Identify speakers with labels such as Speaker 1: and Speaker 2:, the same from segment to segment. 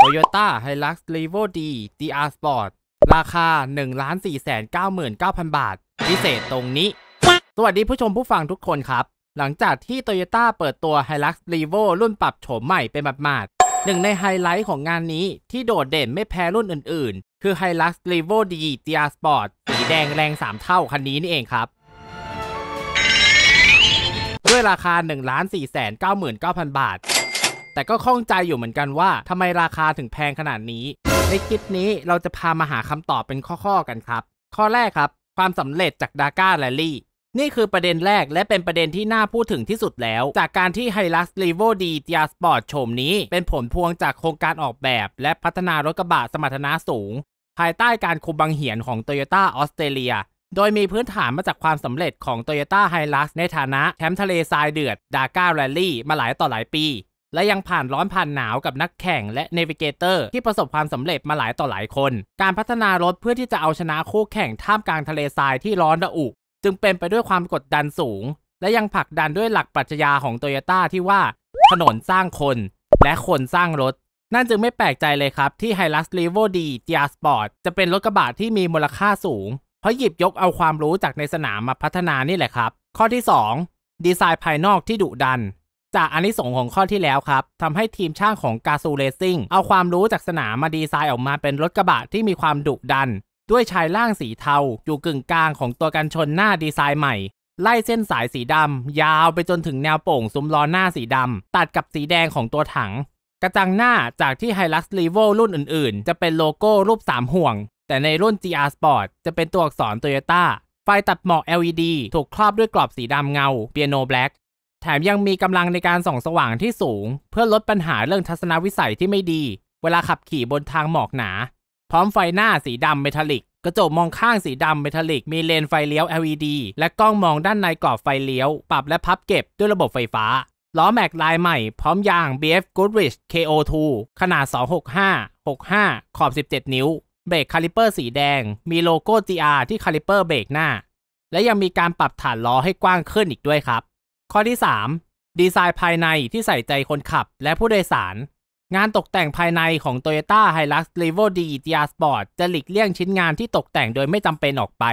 Speaker 1: Toyota Hilux Revo D DR Sport ราคา 1,499,000 บาทพิเศษตรงนี้ สวัสดีผู้ชมผู้ฟังทุกคนครับ หลังจากที่ Toyota เปิดตัว Hilux Revo รุ่นปรับโฉมใหม่เป็นดมาดหนึ่งในไฮไลท์ของงานนี้ที่โดดเด่นไม่แพ้รุ่นอื่นๆ คือ Hilux Revo D DR Sport สีแดงแรง 3 เท่าคันนี้นี่เองครับ ด้วยราคา 1,499,000 บาทแต่ก็ข้องใจอยู่เหมือนกันว่าทำไมราคาถึงแพงขนาดนี้ ในคลิปนี้เราจะพามาหาคำตอบเป็นข้อ ๆ กันครับ ข้อแรกครับ ความสำเร็จจากดาก้าแรลลี่นี่คือประเด็นแรกและเป็นประเด็นที่น่าพูดถึงที่สุดแล้ว จากการที่ไฮลัสลีโวดีเจียสปอร์ตโฉมนี้ เป็นผลพวงจากโครงการออกแบบ และพัฒนารถกระบะสมรรถนะสูง ภายใต้การคุมบังเหียนของโตโยต้าออสเตรเลียโดยมีพื้นฐานมาจากความสำเร็จของ Toyota h i l u x ในฐานะแชมป์ทะเลทรายเดือดดาก้าแรลลี่มาหลายต่อหลายปีและยังผ่านร้อนผ่านหนาวกับนักแข่งและเนวิเกเตอร์ที่ประสบความสำเร็จมาหลายต่อหลายคน การพัฒนารถเพื่อที่จะเอาชนะคู่แข่งท่ามกลางทะเลทรายที่ร้อนระอุ จึงเป็นไปด้วยความกดดันสูง และยังผลักดันด้วยหลักปรัชญาของโตโยต้าที่ว่าถนนสร้างคน และคนสร้างรถ นั่นจึงไม่แปลกใจเลยครับที่ไฮัส i ีโวดีเ o ียสปอร์ตจะเป็นรถกระบะที่มีมูลค่าสูง เพราะหยิบยกเอาความรู้จากในสนามมาพัฒนานี่แหละครับ ข้อที่2ดีไซน์ภายนอกที่ดุดันจากอันที่สงของข้อที่แล้วครับทำให้ทีมช่างของกาซูเลซิ่งเอาความรู้จากสนามมาดีไซน์ออกมาเป็นรถกระบะที่มีความดุดัน ด้วยชายล่างสีเทาอยู่กึ่งกลางของตัวกันชนหน้าดีไซน์ใหม่ ไล่เส้นสายสีดำยาวไปจนถึงแนวโป่งซุ้มล้อหน้าสีดำตัดกับสีแดงของตัวถัง กระจังหน้าจากที่ไฮลัก u ์รีโวรุ่นอื่น ๆ จะเป็นโลโก้รูปสามห่วงแต่ในรุ่น GR Sport จะเป็นตัวอักษร Toyota ไฟตัดหมอก LED ถูกครอบด้วยกรอบสีดำเงาเปียโนแบล็กแถมยังมีกำลังในการส่องสว่างที่สูง เพื่อลดปัญหาเรื่องทัศนวิสัยที่ไม่ดี เวลาขับขี่บนทางหมอกหนา พร้อมไฟหน้าสีดำเมทัลลิก กระจกมองข้างสีดำเมทัลลิก มีเลนไฟเลี้ยว LED และกล้องมองด้านในกรอบไฟเลี้ยว ปรับและพับเก็บด้วยระบบไฟฟ้า ล้อแม็กลายใหม่พร้อมยาง BF Goodrich KO2 ขนาด 265 65 ขอบ 17 นิ้ว เบรกคาลิเปอร์ สีแดง มีโลโก้ GR ที่คาลิเปอร์เบรกหน้า และยังมีการปรับฐานล้อให้กว้างขึ้นอีกด้วยครับข้อที่ 3 ดีไซน์ภายในที่ใส่ใจคนขับและผู้โดยสาร งานตกแต่งภายในของ Toyota Hilux Levo D GR Sport จะหลีกเลี่ยงชิ้นงานที่ตกแต่งโดยไม่จำเป็นออกไป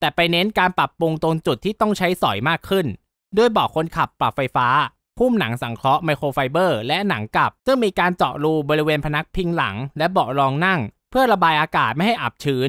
Speaker 1: แต่ไปเน้นการปรับปรุงตรงจุดที่ต้องใช้สอยมากขึ้น ด้วยบอกคนขับปรับไฟฟ้า พุ่มหนังสังเคราะห์ไมโครไฟเบอร์ และหนังกลับ ซึ่งมีการเจาะรูบริเวณพนักพิงหลัง และเบาะรองนั่ง เพื่อระบายอากาศไม่ให้อับชื้น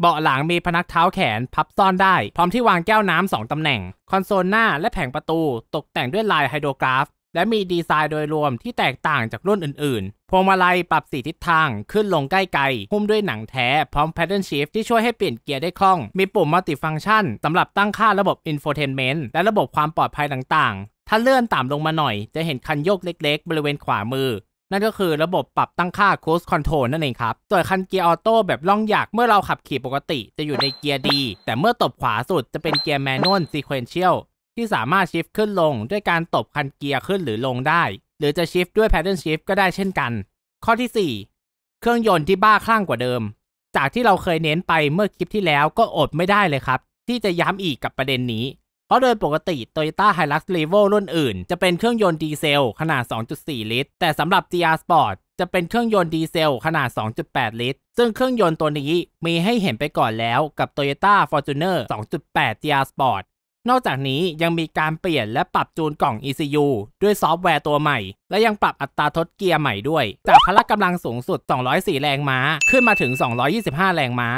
Speaker 1: เบาะหลังมีพนักเท้าแขนพับซ่อนได้พร้อมที่วางแก้วน้ำสองตำแหน่ง คอนโซลหน้าและแผงประตู ตกแต่งด้วยลายไฮโดรกราฟและมีดีไซน์โดยรวมที่แตกต่างจากรุ่นอื่นๆพวงมาลัยปรับสีทิศทางขึ้นลงใกล้ไกล หุ้มด้วยหนังแท้ พร้อมแพดเดิลช h ฟที่ช่วยให้เปลี่ยนเกียร์ได้คล่อง มีปุ่มมัลติฟังก์ชันสำหรับตั้งค่าระบบอินโฟเทนเมนต์และระบบความปลอดภัยต่าง ๆ ถ้าเลื่อนต่ำลงมาหน่อย จะเห็นคันโยกเล็ก ๆ บริเวณขวามือนั่นก็คือระบบปรับตั้งค่า cruise control นั่นเองครับส่วนคันเกียร์ออโต้แบบล่องอยากเมื่อเราขับขี่ปกติ จะอยู่ในเกียร์ดีแต่เมื่อตบขวาสุดจะเป็นเกียร์แมนนวลซีเควนเชียลที่สามารถชิฟต์ขึ้นลง ด้วยการตบคันเกียร์ขึ้นหรือลงได้ หรือจะชิฟต์ด้วยทเทิร์นชิฟต์ก็ได้เช่นกัน ข้อที่ 4 เครื่องยนต์ที่บ้าคลั่งกว่าเดิม จากที่เราเคยเน้นไปเมื่อคลิปที่แล้วก็อดไม่ได้เลยครับ ที่จะย้ำอีกกับประเด็นนี้เพราะโดยปกติ t o y o ไ a Hilux r ีโวรุ่นอื่นจะเป็นเครื่องยนต์ดีเซลขนาด 2.4 ลิตร แต่สำหรับ GR Sport จะเป็นเครื่องยนต์ดีเซลขนาด 2.8 ลิตร ซึ่งเครื่องยนต์ตัวนี้มีให้เห็นไปก่อนแล้วกับ Toyota Fortuner 2.8 GR Sport นอกจากนี้ยังมีการเปลี่ยนและปรับจูนกล่อง ECU ด้วยซอฟต์แวร์ตัวใหม่ และยังปรับอัตราทดเกียร์ใหม่ด้วย จากพละกกำลังสูงสุด 204 แรงม้าขึ้นมาถึง 225 แรงม้า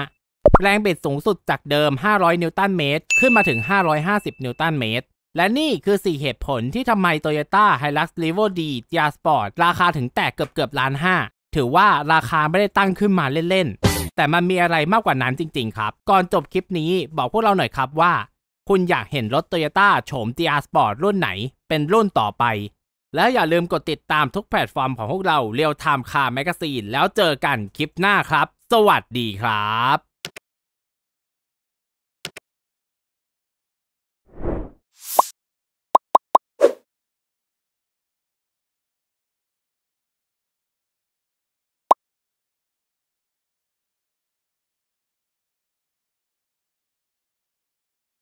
Speaker 1: แรงบิดสูงสุดจากเดิม 500 นิวตันเมตร ขึ้นมาถึง 550 นิวตันเมตร และนี่คือ 4 เหตุผลที่ทำไม Toyota Hilux r e v o D g ด Sport ราคาถึงแตกเกือบเกือบล้านห้า ถือว่าราคาไม่ได้ตั้งขึ้นมาเล่นๆ แต่มันมีอะไรมากกว่านั้นจริงๆ ครับ ก่อนจบคลิปนี้บอกพวกเราหน่อยครับว่า คุณอยากเห็นรถ Toyota โฉมอา Sport รุ่นไหน เป็นรุ่นต่อไป และอย่าลืมกดติดตามทุกแพลตฟอร์มของพวกเราเรียวไทม์คาร์แมกซีนแล้วเจอกันคลิปหน้าครับ สวัสดีครับ